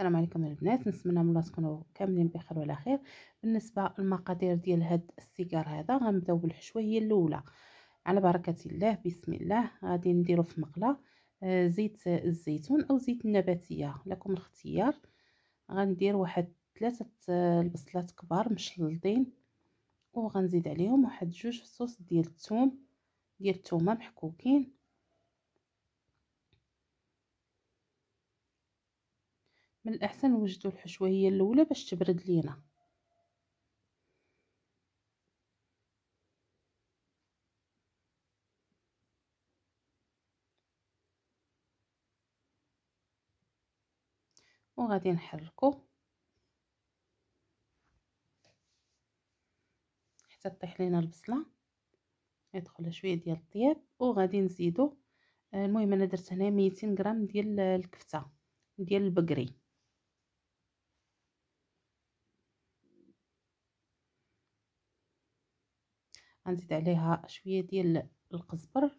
السلام عليكم البنات نتمنى من الله تكونوا كاملين بخير وعلى خير بالنسبه للمقادير ديال هاد السيجار هذا غنبداو بالحشوه هي الاولى على بركه الله بسم الله غادي نديرو في مقله آه، زيت الزيتون او زيت النباتيه لكم الاختيار غندير واحد ثلاثه آه، البصلات كبار مشلطين وغنزيد عليهم واحد جوج فصوص ديال الثوم ديال الثومه محكوكين من الأحسن نوجدو الحشوة هي الأولى باش تبرد لينا وغادي نحركو حتى طيح لينا البصله يدخل شويه ديال الطياب وغادي نزيدو المهم انا درت هنا 200 غرام ديال الكفته ديال البقري غنزيد عليها شويه ديال القزبر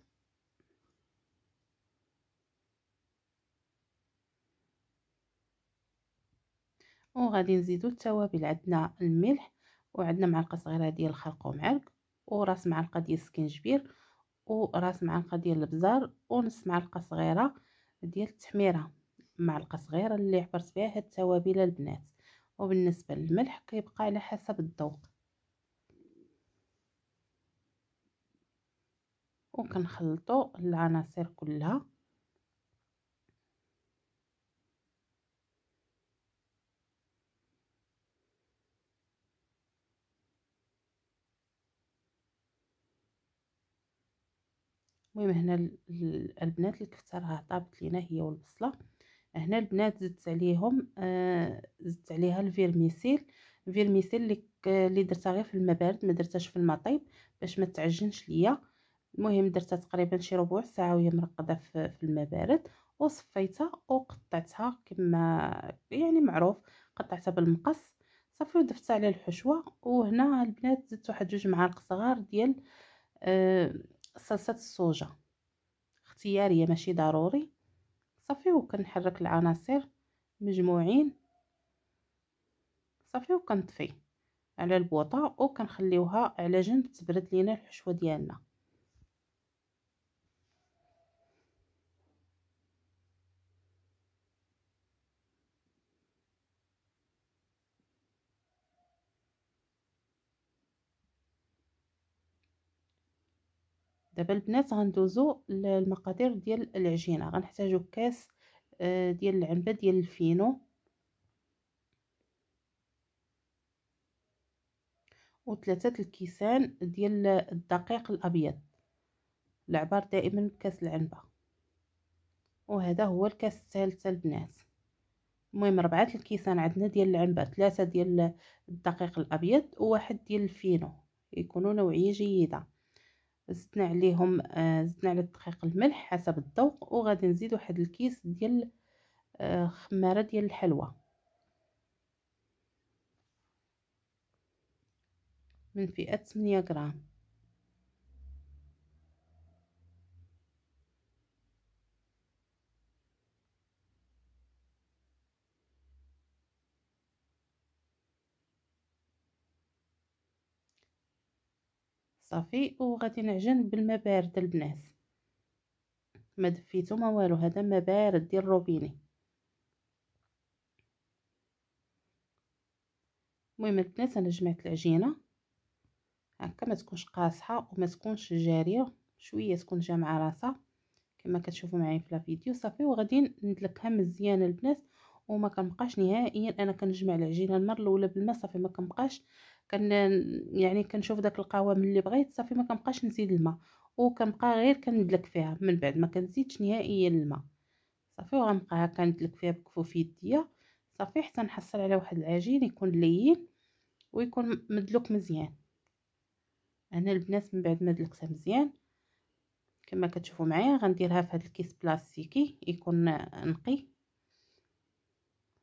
وغادي نزيدو التوابل عندنا الملح وعندنا معلقه صغيره ديال الخرقوم عرق وراس معلقه ديال السكنجبير وراس معلقه ديال البزار ونص معلقه صغيره ديال التحميره معلقه صغيره اللي عبرت بها هاد التوابل البنات وبالنسبه للملح كيبقى على حسب الذوق وكنخلطو العناصر كلها المهم هنا البنات الكفته راه طابت لينا هي والبصله هنا البنات زدت عليهم آه زدت عليها الفيرميسيل الفيرميسيل اللي اللي درتها غير في المبارد بارد ما درتهاش في المطيب باش ما تعجنش ليا المهم درتها تقريبا شي ربع ساعه وهي مرقده في الماء بارد وصفيتها وقطعتها كما يعني معروف قطعتها بالمقص صافي وضفتها على الحشوه وهنا البنات زدت واحد جوج معالق صغار ديال آه صلصه الصوجه اختياريه ماشي ضروري صافي وكنحرك العناصر مجموعين صافي وكنطفي على البوطه وكنخليوها على جنب تبرد لينا الحشوه ديالنا دابا البنات غندوزو للمقادير ديال العجينه غنحتاجو كاس آه، ديال العنبه ديال الفينو وثلاثة الكيسان ديال الدقيق الابيض العبار دائما بكاس العنبه وهذا هو الكاس الثالث البنات المهم ربعة الكيسان عندنا ديال العنبه ثلاثة ديال الدقيق الابيض وواحد ديال الفينو يكونوا نوعيه جيده زدنا عليهم آه، زدنا على الدقيق الملح حسب الذوق وغادي نزيد واحد الكيس ديال آه، خماره ديال الحلوى من فئه 8 غرام صافي وغادي نعجن بالماء بارد البنات ما دفيتو ما والو هذا ما بارد ديال الروبيني المهم البنات انا جمعت العجينه هكا ما تكونش قاصحه وما تكونش جاريه شويه تكون جامعه راسها كما كتشوفوا معايا في الفيديو صافي وغادي ندلكها مزيان البنات وما كنبقاش نهائيا انا كنجمع العجينه المره الاولى بالماء صافي ما كنبقاش كن يعني كنشوف داك القوام اللي بغيت صافي ما كنبقاش نزيد الماء وكنبقى غير كندلك فيها من بعد ما كنزيدش نهائيا الماء صافي وغنبقى هكا ندلك فيها بكفوف يديا صافي حتى نحصل على واحد العجين يكون لين ويكون مدلوك مزيان انا البنات من بعد ما دلكتها مزيان كما كتشوفوا معايا غنديرها في هذا الكيس بلاستيكي يكون نقي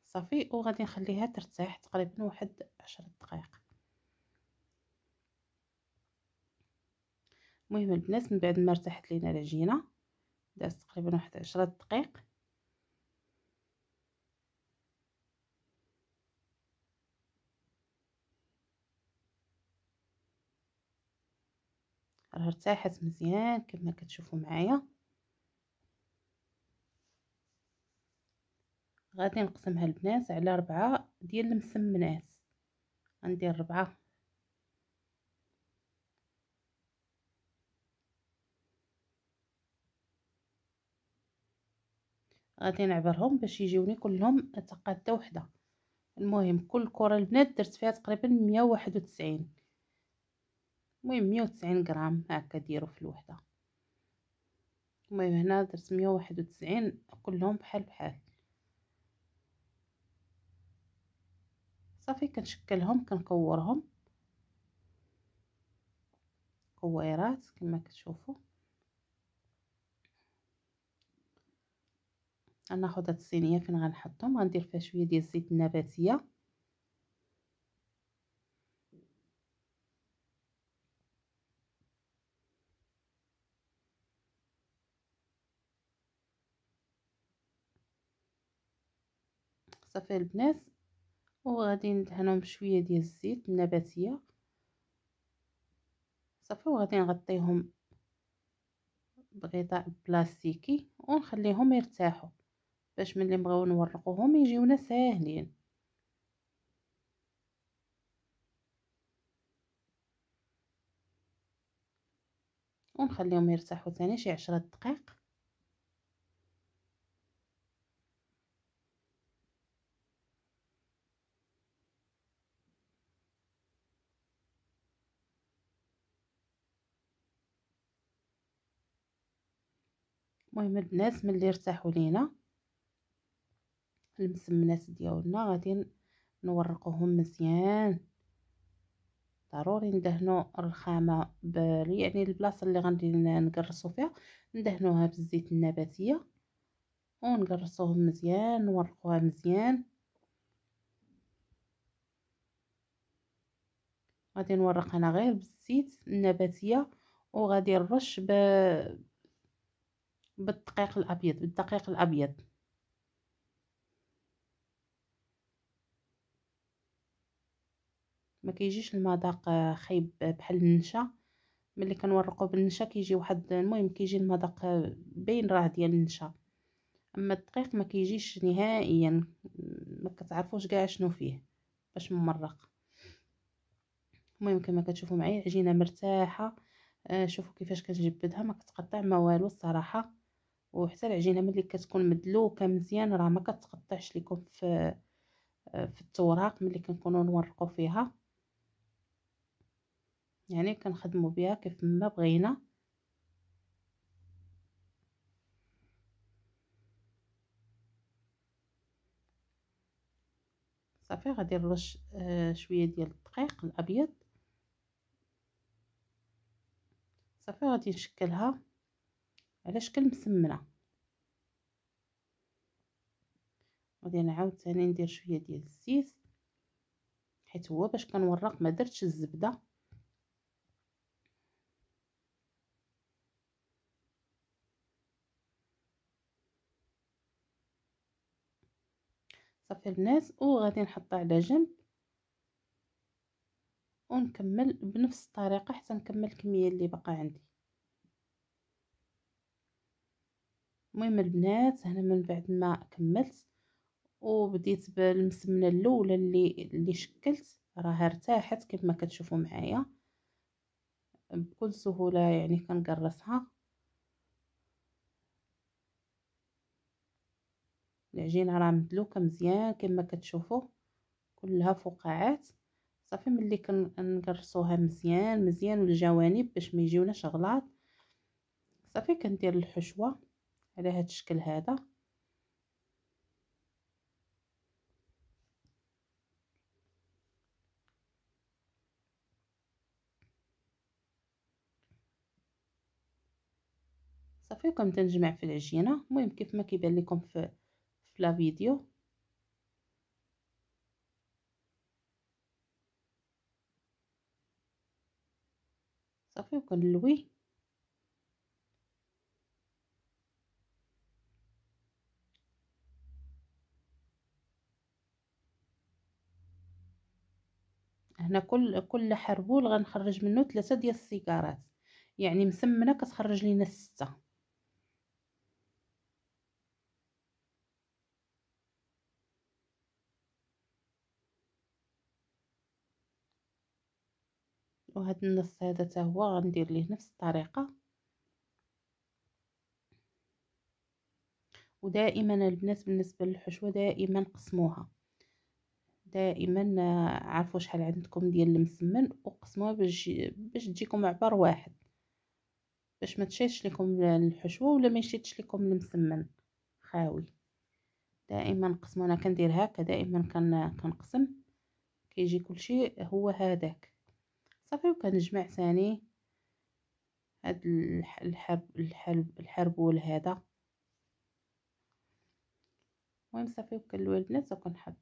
صافي وغادي نخليها ترتاح تقريبا واحد عشرة دقائق المهم البنات من بعد ما ارتاحت لينا العجينه دازت تقريبا واحد عشرة دقائق راه ارتاحت مزيان كما كتشوفوا معايا غادي نقسمها البنات على ربعة ديال المسمنات غندير ربعة غادي نعبرهم باش يجيوني كلهم تقاده وحده المهم كل كره البنات درت فيها تقريبا 191 المهم 190 غرام هكا ديروا في الوحده المهم هنا درت 191 كلهم بحال بحال صافي كنشكلهم كنكورهم كويرات كما كتشوفوا هاد الصينيه فين غنحطهم غندير فيها شويه ديال الزيت النباتيه صافي البنات وغادي ندهنهم بشويه ديال الزيت النباتيه صافي وغادي نغطيهم بغطاء بلاستيكي ونخليهم يرتاحوا باش ملي نبغيو نورقوهم يجيونا ساهلين ونخليهم يرتاحوا ثاني شي عشرة دقائق المهم البنات ملي يرتاحوا لينا المسمنات ديالنا غادي نورقوهم مزيان ضروري ندهنو الرخامه ب... يعني البلاصه اللي غادي نكرصو فيها ندهنوها بالزيت النباتيه ونقرصوهم مزيان نورقوها مزيان غادي نورق انا غير بالزيت النباتيه وغادي نرش ب بالدقيق الابيض بالدقيق الابيض ما كيجيش المذاق آه، خايب بحال النشا ملي كنورقو بالنشا كيجي واحد المهم كيجي المذاق آه، باين راه ديال النشا اما الدقيق ما كيجيش نهائيا ما كتعرفوش كاع شنو فيه باش ممرق المهم كما كتشوفوا معايا عجينه مرتاحه آه، شوفوا كيفاش كنجبدها ما كتقطع ما والو الصراحه وحتى العجينه ملي كتكون مدلوكه مزيان راه ما كتقطعش لكم في في التوراق ملي كنكونوا نورقوا فيها يعني كنخدمو بها كيف ما بغينا صافي غادي نرش آه، شويه ديال الدقيق الابيض صافي غادي نشكلها على شكل مسمنه غادي نعاود ثاني ندير شويه ديال الزيت حيت هو باش كنورق ما درتش الزبده صافي البنات وغادي نحطها على جنب ونكمل بنفس الطريقه حتى نكمل الكميه اللي باقا عندي المهم البنات هنا من بعد ما كملت وبديت بالمسمنه الاولى اللي اللي شكلت راها ارتاحت ما كتشوفوا معايا بكل سهوله يعني كنقرصها العجينه راه مدلوكه مزيان كما كتشوفوا كلها فقاعات صافي ملي كنقرصوها مزيان مزيان الجوانب باش ما يجيوناش غلاط صافي كندير الحشوه على هذا الشكل هذا صافي وكنبدا نجمع في العجينه المهم كيف ما كيبان لكم في la صافي وكنلويه هنا كل كل حربول غنخرج منه ثلاثة ديال السيكارات يعني مسمنه كتخرج لينا سته وهذا النص هذا حتى هو غندير ليه نفس الطريقه ودائما البنات بالنسبه للحشوه دائما قسموها دائما آه، عرفوا شحال عندكم ديال المسمن وقسموها باش باش تجيكم عبر واحد باش ما تشيتش لكم الحشوه ولا ما يشيتش لكم المسمن خاوي دائما قسمونا انا كندير هكا دائما كنقسم كيجي كلشي هو هذاك صافي وكنجمع ثاني هاد الحرب الحرب الحربول هذا المهم صافي وكنلوي البنات وكنحط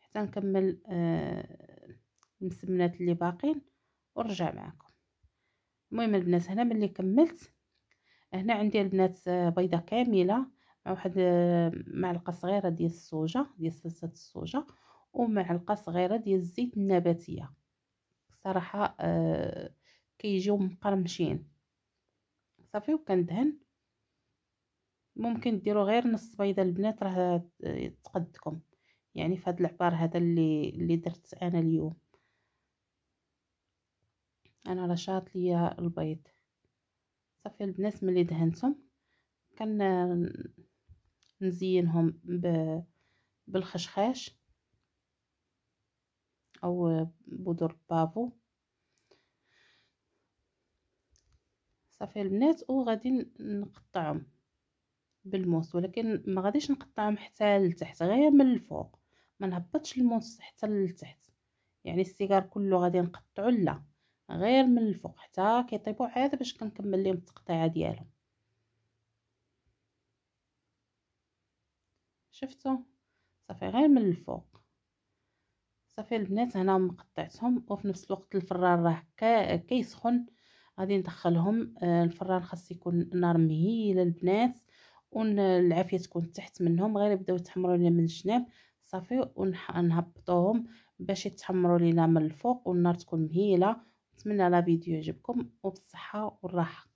حتى نكمل آه المسمنات اللي باقين ونرجع معكم المهم البنات هنا ملي كملت هنا عندي البنات آه، بيضه كامله مع واحد آه، معلقه صغيره ديال الصوجه ديال صلصه الصوجه ومعلقه صغيره ديال الزيت النباتيه صراحه آه كيجيو مقرمشين صافي وكندهن ممكن ديروا غير نص بيضه البنات راه تقدكم يعني في هذا العبار هذا اللي اللي درت انا اليوم انا راه شاط ليا البيض صافي البنات ملي دهنتهم كن نزينهم بالخشخاش أو بودر بافو صافي البنات وغادي نقطعهم بالموس ولكن ما غاديش نقطعهم حتى لتحت غير من الفوق ما نهبطش الموس حتى لتحت يعني السيجار كله غادي نقطعو لا غير من الفوق حتى كيطيبو عاد باش كنكمل لهم التقطيعه ديالهم شفتو صافي غير من الفوق صافي البنات هنا مقطعتهم وفي نفس الوقت الفران راه كيسخن غادي ندخلهم آه، الفران خاص يكون نار مهيله البنات والعافيه تكون تحت منهم غير يبداو يتحمروا لنا من الجناب صافي ونهبطوهم باش يتحمروا لينا من الفوق والنار تكون مهيله نتمنى لا فيديو يعجبكم وبالصحه والراحه